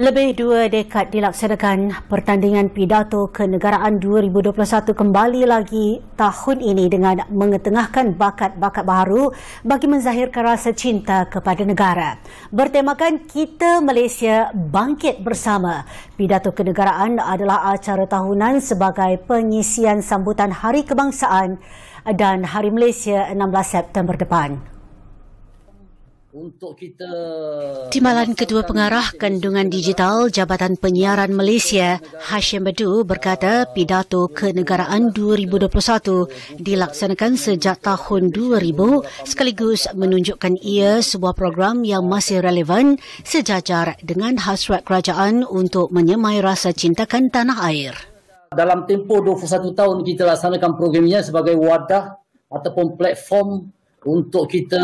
Lebih dua dekad dilaksanakan pertandingan pidato kenegaraan 2021 kembali lagi tahun ini dengan mengetengahkan bakat-bakat baru bagi menzahirkan rasa cinta kepada negara. Bertemakan Kita Malaysia Bangkit Bersama, pidato kenegaraan adalah acara tahunan sebagai pengisian sambutan Hari Kebangsaan dan Hari Malaysia 16 September depan untuk kita Timbalan Ketua Pengarah Kandungan Digital Jabatan Penyiaran Malaysia Hashim Badu berkata pidato kenegaraan 2021 dilaksanakan sejak tahun 2000 sekaligus menunjukkan ia sebuah program yang masih relevan sejajar dengan hasrat kerajaan untuk menyemai rasa cintakan tanah air. Dalam tempoh 21 tahun kita laksanakan program ini sebagai wadah ataupun platform untuk kita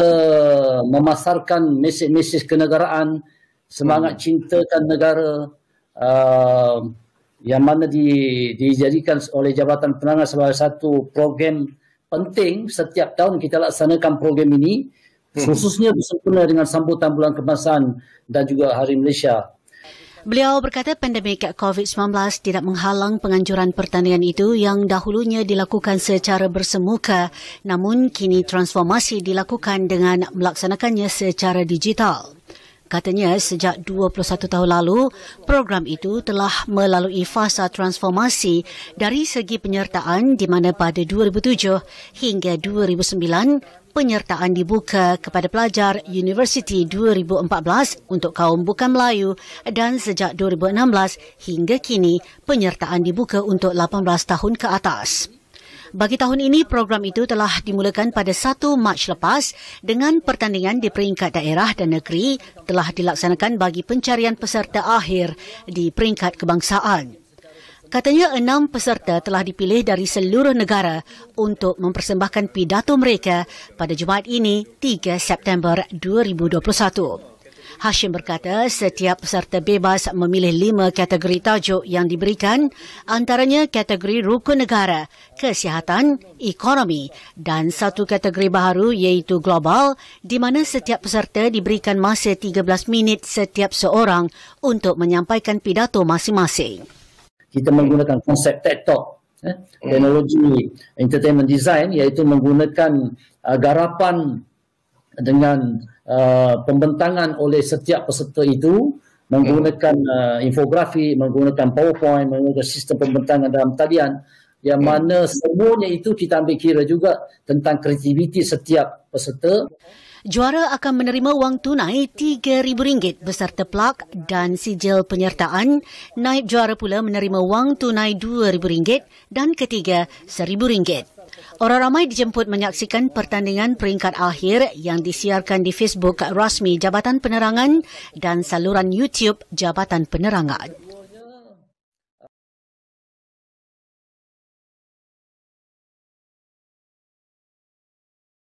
memasarkan mesej-mesej kenegaraan, semangat hmm. cintakan negara uh, yang mana di, dijadikan oleh Jabatan Penerangan sebagai satu program penting setiap tahun kita laksanakan program ini hmm. khususnya bersempurna dengan sambutan bulan kebangsaan dan juga Hari Malaysia. Beliau berkata pandemik COVID-19 tidak menghalang penganjuran pertanian itu yang dahulunya dilakukan secara bersemuka namun kini transformasi dilakukan dengan melaksanakannya secara digital. Katanya sejak 21 tahun lalu, program itu telah melalui fasa transformasi dari segi penyertaan di mana pada 2007 hingga 2009 penyertaan dibuka kepada pelajar Universiti 2014 untuk kaum bukan Melayu dan sejak 2016 hingga kini penyertaan dibuka untuk 18 tahun ke atas. Bagi tahun ini, program itu telah dimulakan pada 1 Mac lepas dengan pertandingan di peringkat daerah dan negeri telah dilaksanakan bagi pencarian peserta akhir di peringkat kebangsaan. Katanya enam peserta telah dipilih dari seluruh negara untuk mempersembahkan pidato mereka pada Jumaat ini 3 September 2021. Hashim berkata setiap peserta bebas memilih lima kategori tajuk yang diberikan antaranya kategori rukun negara, kesihatan, ekonomi dan satu kategori baru iaitu global di mana setiap peserta diberikan masa 13 minit setiap seorang untuk menyampaikan pidato masing-masing kita menggunakan konsep TED Talk eh, hmm. teknologi entertainment design iaitu menggunakan uh, garapan dengan uh, pembentangan oleh setiap peserta itu menggunakan hmm. uh, infografi menggunakan powerpoint menggunakan sistem pembentangan dalam talian yang hmm. mana semuanya itu kita ambil kira juga tentang kreativiti setiap peserta Juara akan menerima wang tunai RM3,000 beserta plak dan sijil penyertaan. Naib juara pula menerima wang tunai RM2,000 dan ketiga RM1,000. Orang ramai dijemput menyaksikan pertandingan peringkat akhir yang disiarkan di Facebook rasmi Jabatan Penerangan dan saluran YouTube Jabatan Penerangan.